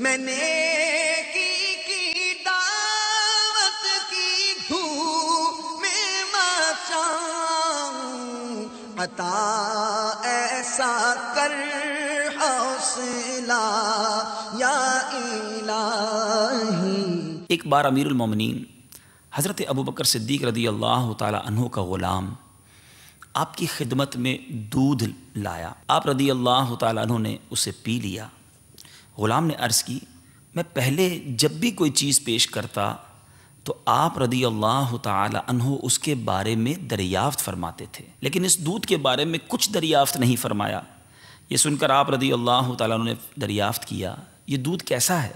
میں نے کی دھو میں ایک بار امیر المومنین حضرت ابو بکر صدیق رضی اللہ تعالی عنہ کا غلام آپ کی خدمت میں دودھ لایا آپ رضی اللہ تعالیٰ عنہ نے اسے پی لیا غلام نے عرض کی میں پہلے جب بھی کوئی چیز پیش کرتا تو آپ رضی اللہ تعالی عنہ اس کے بارے میں دریافت فرماتے تھے لیکن اس دودھ کے بارے میں کچھ دریافت نہیں فرمایا یہ سن کر آپ رضی اللہ تعالیٰ نے دریافت کیا یہ دودھ کیسا ہے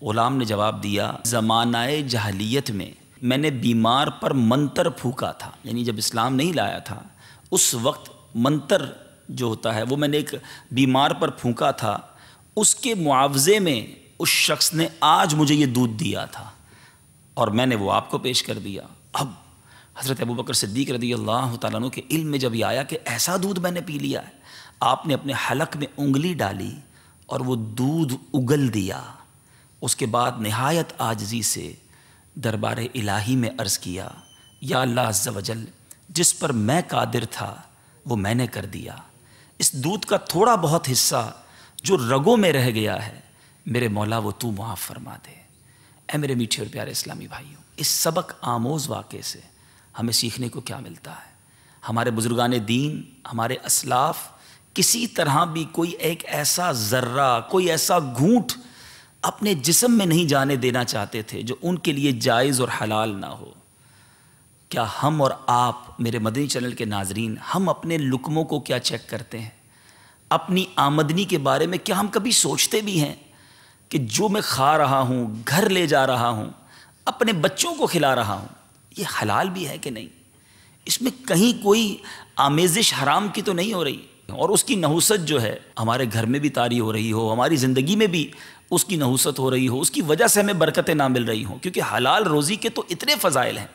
غلام نے جواب دیا زمانہ جہلیت میں میں نے بیمار پر منتر پھونکا تھا یعنی جب اسلام نہیں لایا تھا اس وقت منتر جو ہوتا ہے وہ میں نے ایک بیمار پر پھونکا تھا اس کے معاوضے میں اس شخص نے آج مجھے یہ دودھ دیا تھا اور میں نے وہ آپ کو پیش کر دیا اب حضرت ابو بکر صدیق رضی اللہ تعالیٰ عنہ کے علم میں جب یہ آیا کہ ایسا دودھ میں نے پی لیا ہے آپ نے اپنے حلق میں انگلی ڈالی اور وہ دودھ اگل دیا اس کے بعد نہایت آجزی سے دربار الہی میں عرض کیا یا اللہ عز و جل جس پر میں قادر تھا وہ میں نے کر دیا اس دودھ کا تھوڑا بہت حصہ جو رگوں میں رہ گیا ہے میرے مولا وہ تو معاف فرما دے اے میرے میٹھے اور پیارے اسلامی بھائیوں اس سبق آموز واقعے سے ہمیں سیکھنے کو کیا ملتا ہے ہمارے بزرگان دین ہمارے اسلاف کسی طرح بھی کوئی ایک ایسا ذرہ کوئی ایسا گھونٹ اپنے جسم میں نہیں جانے دینا چاہتے تھے جو ان کے لیے جائز اور حلال نہ ہو کیا ہم اور آپ میرے مدنی چینل کے ناظرین ہم اپنے لکموں کو کیا چیک کرتے ہیں اپنی آمدنی کے بارے میں کیا ہم کبھی سوچتے بھی ہیں کہ جو میں کھا رہا ہوں گھر لے جا رہا ہوں اپنے بچوں کو کھلا رہا ہوں یہ حلال بھی ہے کہ نہیں اس میں کہیں کوئی آمیزش حرام کی تو نہیں ہو رہی اور اس کی نحوست جو ہے ہمارے گھر میں بھی تاری ہو رہی ہو ہماری زندگی میں بھی اس کی نحوست ہو رہی ہو اس کی وجہ سے ہمیں برکتیں نہ مل رہی ہوں کیونکہ حلال روزی کے تو اتنے فضائل ہیں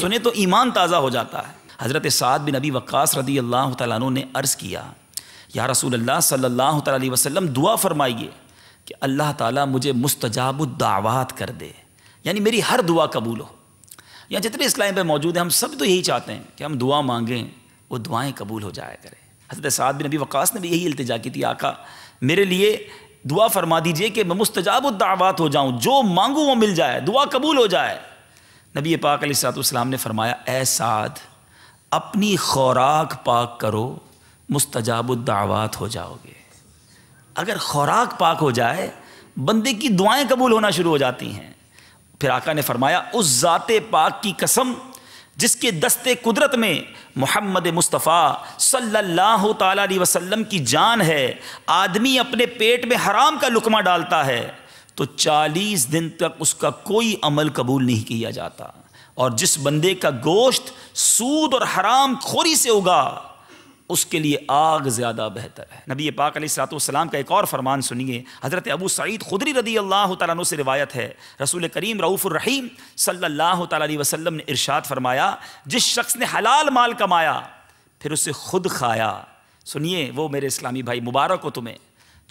سنے تو ایمان تازہ ہو جاتا ہے حضرت سعد بن نبی وقاص رضی اللہ تعالیٰ عنہ نے عرض کیا یا رسول اللہ صلی اللہ تعالی وسلم دعا فرمائیے کہ اللہ تعالیٰ مجھے مستجاب الدعوات کر دے یعنی میری ہر دعا قبول ہو یا جتنے اسلام پہ موجود ہیں ہم سب تو یہی چاہتے ہیں کہ ہم دعا مانگیں وہ دعائیں قبول ہو جایا کریں حضرت سعد بن نبی وقاص نے بھی یہی التجا کی تھی آقا میرے لیے دعا فرما دیجئے کہ میں مستجاب الدعوات ہو جاؤں جو مانگوں وہ مل جائے دعا قبول ہو جائے نبی پاک علیہ السلام نے فرمایا اے سعد اپنی خوراک پاک کرو مستجاب الدعوات ہو جاؤ گے اگر خوراک پاک ہو جائے بندے کی دعائیں قبول ہونا شروع ہو جاتی ہیں پھر آقا نے فرمایا اس ذات پاک کی قسم جس کے دستے قدرت میں محمد مصطفیٰ صلی اللہ تعالیٰ علیہ وسلم کی جان ہے آدمی اپنے پیٹ میں حرام کا لقمہ ڈالتا ہے تو چالیس دن تک اس کا کوئی عمل قبول نہیں کیا جاتا اور جس بندے کا گوشت سود اور حرام خوری سے اگا اس کے لیے آگ زیادہ بہتر ہے نبی پاک علیہ السلات والسلام کا ایک اور فرمان سنیے حضرت ابو سعید خدری رضی اللہ تعالیٰ عنہ سے روایت ہے رسول کریم رعف الرحیم صلی اللہ تعالیٰ علیہ وسلم نے ارشاد فرمایا جس شخص نے حلال مال کمایا پھر اسے خود کھایا سنیے وہ میرے اسلامی بھائی مبارک ہو تمہیں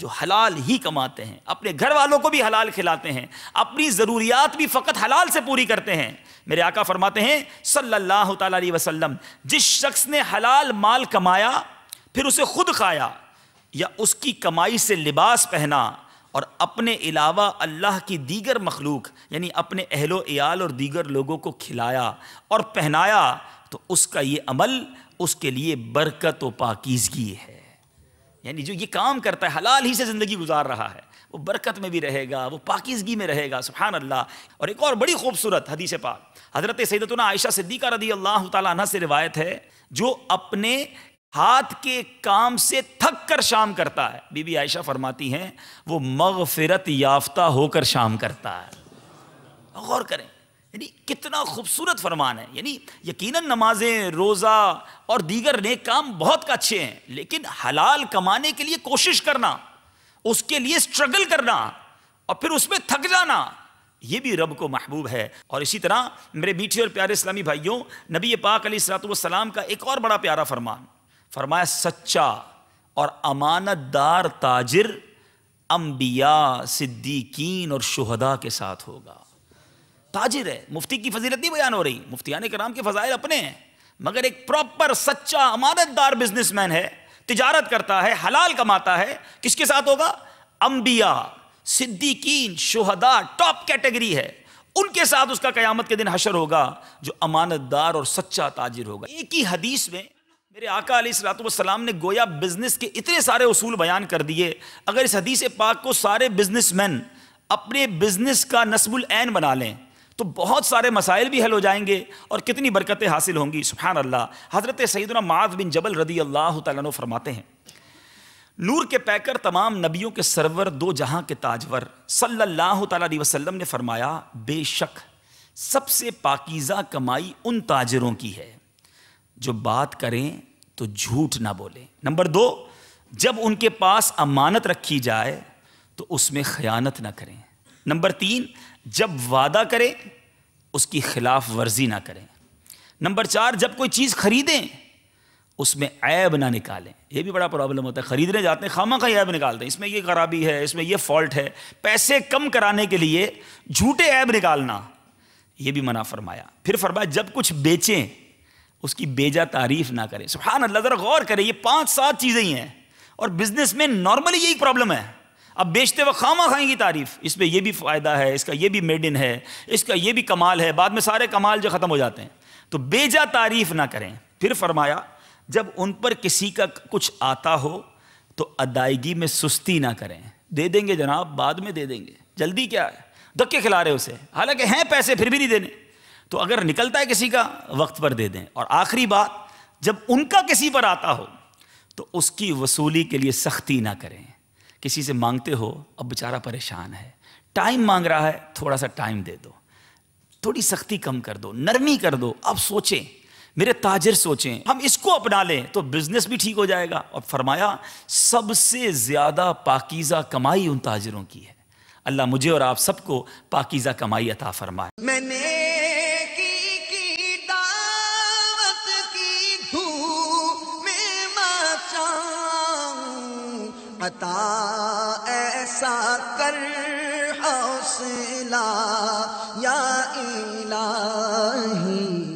جو حلال ہی کماتے ہیں اپنے گھر والوں کو بھی حلال کھلاتے ہیں اپنی ضروریات بھی فقط حلال سے پوری کرتے ہیں میرے آقا فرماتے ہیں صلی اللہ تعالیٰ علیہ وسلم جس شخص نے حلال مال کمایا پھر اسے خود کھایا یا اس کی کمائی سے لباس پہنا اور اپنے علاوہ اللہ کی دیگر مخلوق یعنی اپنے اہل و عیال اور دیگر لوگوں کو کھلایا اور پہنایا تو اس کا یہ عمل اس کے لیے برکت و پاکیزگی ہے یعنی جو یہ کام کرتا ہے حلال ہی سے زندگی گزار رہا ہے وہ برکت میں بھی رہے گا وہ پاکیزگی میں رہے گا سبحان اللہ اور ایک اور بڑی خوبصورت حدیث پاک حضرت سیدتنا عائشہ صدیقہ رضی اللہ تعالیٰ عنہ سے روایت ہے جو اپنے ہاتھ کے کام سے تھک کر شام کرتا ہے بی بی عائشہ فرماتی ہیں وہ مغفرت یافتہ ہو کر شام کرتا ہے غور کریں یعنی کتنا خوبصورت فرمان ہے یعنی یقیناً نمازیں روزہ اور دیگر نیک کام بہت اچھے ہیں لیکن حلال کمانے کے لیے کوشش کرنا اس کے لیے سٹرگل کرنا اور پھر اس میں تھک جانا یہ بھی رب کو محبوب ہے اور اسی طرح میرے میٹھے اور پیارے اسلامی بھائیوں نبی پاک علیہ سلاۃ والسلام کا ایک اور بڑا پیارا فرمان فرمایا سچا اور امانت دار تاجر انبیاء صدیقین اور شہداء کے ساتھ ہوگا تاجر ہے مفتی کی فضیلت نہیں بیان ہو رہی مفتیان کرام کے فضائل اپنے ہیں مگر ایک پراپر سچا امانت دار بزنس مین ہے تجارت کرتا ہے حلال کماتا ہے کس کے ساتھ ہوگا انبیاء صدیقین شہداء ٹاپ کیٹیگری ہے ان کے ساتھ اس کا قیامت کے دن حشر ہوگا جو امانت دار اور سچا تاجر ہوگا ایک ہی حدیث میں میرے آقا علیہ السلاۃ والسلام نے گویا بزنس کے اتنے سارے اصول بیان کر دیے اگر اس حدیث پاک کو سارے بزنس مین اپنے بزنس کا نصب العین بنا لیں تو بہت سارے مسائل بھی حل ہو جائیں گے اور کتنی برکتیں حاصل ہوں گی سبحان اللہ حضرت سیدنا معاذ بن جبل رضی اللہ تعالیٰ فرماتے ہیں نور کے پیکر تمام نبیوں کے سرور دو جہاں کے تاجور صلی اللہ تعالیٰ علیہ وسلم نے فرمایا بے شک سب سے پاکیزہ کمائی ان تاجروں کی ہے جو بات کریں تو جھوٹ نہ بولیں نمبر دو جب ان کے پاس امانت رکھی جائے تو اس میں خیانت نہ کریں نمبر تین جب وعدہ کریں اس کی خلاف ورزی نہ کریں نمبر چار جب کوئی چیز خریدیں اس میں عیب نہ نکالیں یہ بھی بڑا پرابلم ہوتا ہے خریدنے جاتے ہیں خامہ کا عیب نکالتے ہیں اس میں یہ خرابی ہے اس میں یہ فالٹ ہے پیسے کم کرانے کے لیے جھوٹے عیب نکالنا یہ بھی منع فرمایا پھر فرمایا جب کچھ بیچیں اس کی بیجا تعریف نہ کریں سبحان اللہ ذرا غور کریں یہ پانچ سات چیزیں ہی ہیں اور بزنس میں نارملی یہی پرابلم ہے اب بیچتے وقت خامہ خائیں گی تعریف اس میں یہ بھی فائدہ ہے اس کا یہ بھی میڈن ہے اس کا یہ بھی کمال ہے بعد میں سارے کمال جو ختم ہو جاتے ہیں تو بیجا تعریف نہ کریں پھر فرمایا جب ان پر کسی کا کچھ آتا ہو تو ادائیگی میں سستی نہ کریں دے دیں گے جناب بعد میں دے دیں گے جلدی کیا ہے دکے کھلا رہے اسے حالانکہ ہیں پیسے پھر بھی نہیں دینے تو اگر نکلتا ہے کسی کا وقت پر دے دیں اور آخری بات جب ان کا کسی پر آتا ہو تو اس کی وصولی کے لیے سختی نہ کریں کسی سے مانگتے ہو اب بیچارہ پریشان ہے ٹائم مانگ رہا ہے تھوڑا سا ٹائم دے دو تھوڑی سختی کم کر دو نرمی کر دو اب سوچیں میرے تاجر سوچیں ہم اس کو اپنا لیں تو بزنس بھی ٹھیک ہو جائے گا اور فرمایا سب سے زیادہ پاکیزہ کمائی ان تاجروں کی ہے اللہ مجھے اور آپ سب کو پاکیزہ کمائی عطا فرمائے میں نے عطا ایسا کر حوصلہ یا الہی